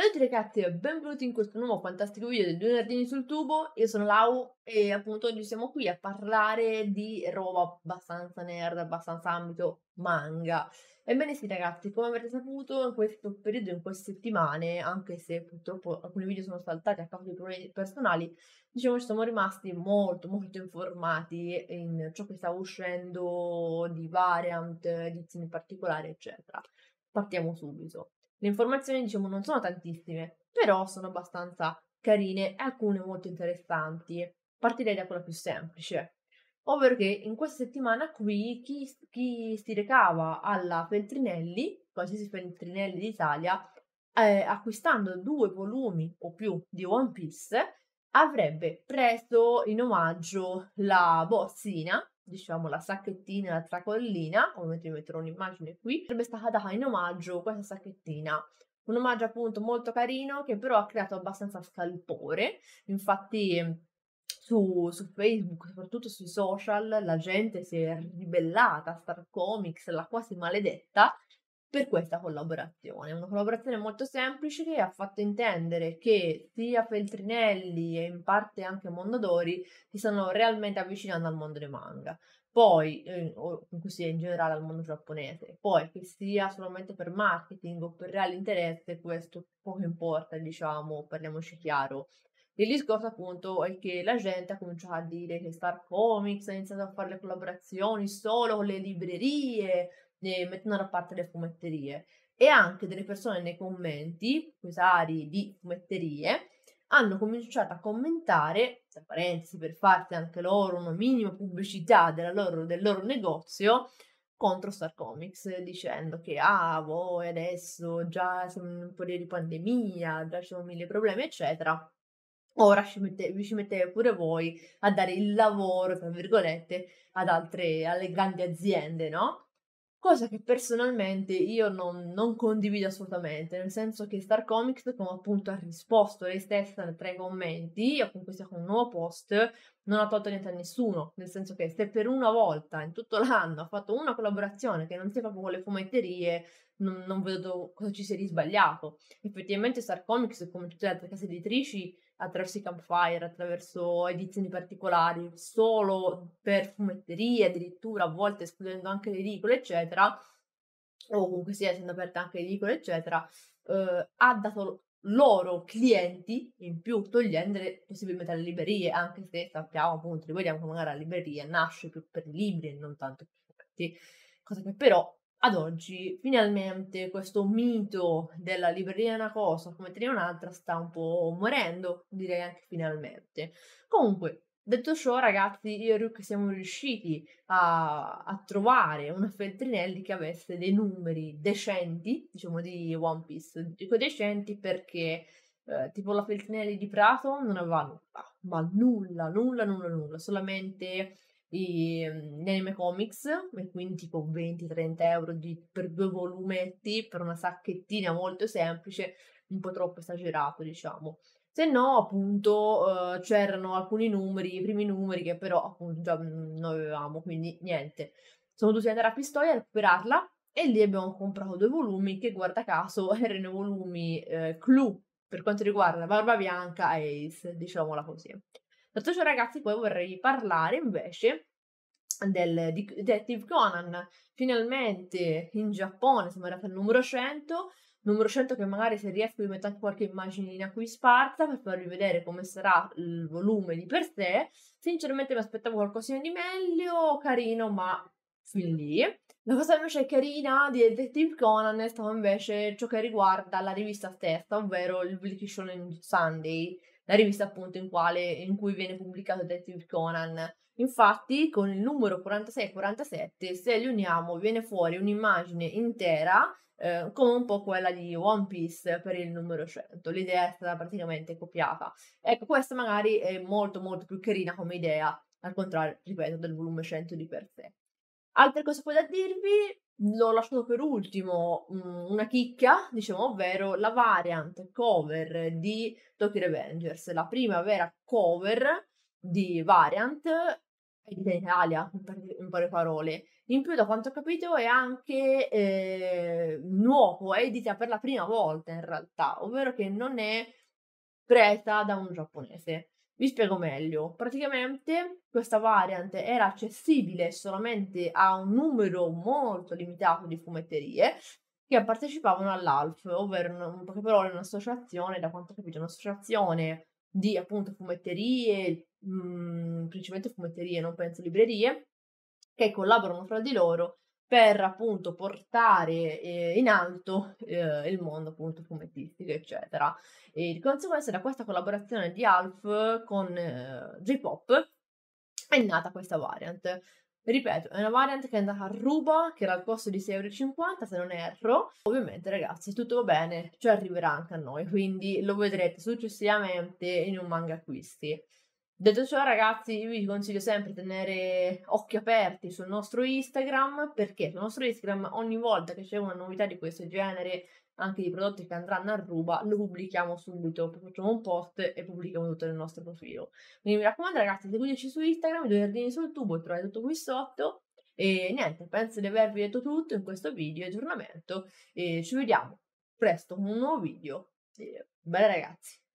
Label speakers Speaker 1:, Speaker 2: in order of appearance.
Speaker 1: Benvenuti ragazzi e benvenuti in questo nuovo fantastico video di Due Nerdini sul Tubo, io sono Lau e appunto oggi siamo qui a parlare di roba abbastanza nerd, abbastanza ambito manga. Ebbene sì ragazzi, come avrete saputo in questo periodo, in queste settimane, anche se purtroppo alcuni video sono saltati a causa di problemi personali, diciamo ci siamo rimasti molto molto informati in ciò che stava uscendo di variant, edizioni particolari eccetera. Partiamo subito. Le informazioni, diciamo, non sono tantissime, però sono abbastanza carine e alcune molto interessanti. Partirei da quella più semplice, ovvero che in questa settimana qui chi, chi si recava alla Feltrinelli, qualsiasi Feltrinelli d'Italia, eh, acquistando due volumi o più di One Piece, avrebbe preso in omaggio la bozzina diciamo la sacchettina la tracollina, ovviamente vi metterò un'immagine qui, sarebbe stata data in omaggio questa sacchettina. Un omaggio appunto molto carino che però ha creato abbastanza scalpore, infatti su, su, Facebook, soprattutto sui social, la gente si è ribellata a Star Comics, l'ha quasi maledetta per questa collaborazione. Una collaborazione molto semplice che ha fatto intendere che sia Feltrinelli e in parte anche Mondadori si stanno realmente avvicinando al mondo dei manga. Poi, eh, o comunque sia in generale al mondo giapponese, poi che sia solamente per marketing o per reale interesse, questo poco importa, diciamo, parliamoci chiaro. Il discorso appunto è che la gente ha cominciato a dire che Star Comics ha iniziato a fare le collaborazioni solo con le librerie, mettono da parte le fumetterie e anche delle persone nei commenti, usari di fumetterie, hanno cominciato a commentare, tra parentesi per farti anche loro una minima pubblicità loro, del loro negozio, contro Star Comics dicendo che ah, voi adesso già siamo in un periodo di pandemia, già ci sono mille problemi, eccetera. Ora ci, mette, ci mettete pure voi a dare il lavoro, tra virgolette, ad altre, alle grandi aziende, no? cosa che personalmente io non, non, condivido assolutamente, nel senso che Star Comics, come appunto ha risposto lei stessa tra i commenti, o comunque sia con un nuovo post, non ha tolto niente a nessuno, nel senso che se per una volta in tutto l'anno ha fatto una collaborazione che non sia proprio con le fumetterie, non, non vedo cosa ci sia di sbagliato. Effettivamente Star Comics, come tutte le altre case editrici, attraverso i campfire, attraverso edizioni particolari, solo per fumetterie, addirittura a volte escludendo anche le edicole, eccetera, o comunque sia essendo aperte anche le edicole, eccetera, eh, ha dato loro clienti in più togliendo possibilmente le librerie, anche se sappiamo appunto, rivediamo che magari la libreria nasce più per i libri e non tanto per i Cosa che però ad oggi finalmente questo mito della libreria è una cosa, come te un'altra, sta un po' morendo, direi anche finalmente. Comunque, detto ciò, ragazzi, io e Ruk siamo riusciti a, a trovare una Feltrinelli che avesse dei numeri decenti, diciamo di One Piece. Dico decenti perché eh, tipo la Feltrinelli di Prato non aveva nulla, ma nulla, nulla, nulla, nulla, solamente i, gli mhmm, anime comics e quindi tipo 20-30 euro di, per due volumetti per una sacchettina molto semplice un po' troppo esagerato diciamo se no appunto eh, c'erano alcuni numeri i primi numeri che però appunto già mhmm, noi avevamo quindi niente sono dovuti andare a Pistoia a recuperarla e lì abbiamo comprato due volumi che guarda caso erano i volumi eh, clou per quanto riguarda Barba Bianca e Ace diciamola così Detto ciò, ragazzi, poi vorrei parlare invece del Detective Conan. Finalmente in Giappone siamo arrivati al numero 100. Numero 100 che magari se riesco vi metto anche qualche immaginina qui sparsa per farvi vedere come sarà il volume di per sé. Sinceramente mi aspettavo qualcosina di meglio, carino, ma fin lì. La cosa invece carina di Detective Conan è stato invece ciò che riguarda la rivista stessa, ovvero il British Shonen Sunday la rivista appunto in, quale, in cui viene pubblicato Detective Conan. Infatti con il numero 46 e 47 se li uniamo viene fuori un'immagine intera eh, come un po' quella di One Piece per il numero 100. L'idea è stata praticamente copiata. Ecco, questa magari è molto molto più carina come idea, al contrario, ripeto, del volume 100 di per sé. Altre cose poi da dirvi, l'ho lasciato per ultimo mh, mm, una chicca, diciamo, ovvero la variant cover di Tokyo Revengers, la prima vera cover di variant in Italia, in poche parole. In più, da quanto ho capito, è anche eh, nuovo, è edita per la prima volta in realtà, ovvero che non è presa da un giapponese. Vi spiego meglio. Praticamente questa variant era accessibile solamente a un numero molto limitato di fumetterie che partecipavano all'ALF, ovvero in poche parole un'associazione, da quanto ho capito, un'associazione di appunto fumetterie, mh, mhmm, principalmente fumetterie, non penso librerie, che collaborano fra di loro per appunto portare eh, in alto eh, il mondo appunto fumettistico eccetera e di conseguenza da questa collaborazione di Alf con eh, J-Pop è nata questa variant ripeto è una variant che è andata a ruba che era al costo di 6,50 euro se non erro ovviamente ragazzi tutto va bene cioè arriverà anche a noi quindi lo vedrete successivamente in un manga acquisti Detto ciò, ragazzi, io vi consiglio sempre di tenere occhi aperti sul nostro Instagram perché sul nostro Instagram ogni volta che c'è una novità di questo genere, anche di prodotti che andranno a ruba, lo pubblichiamo subito. Facciamo un post e pubblichiamo tutto nel nostro profilo. Quindi mi raccomando, ragazzi, seguiteci su Instagram, i due giardini sul tubo, trovate tutto qui sotto. E niente, penso di avervi detto tutto in questo video aggiornamento. E ci vediamo presto con un nuovo video. E, bella ragazzi!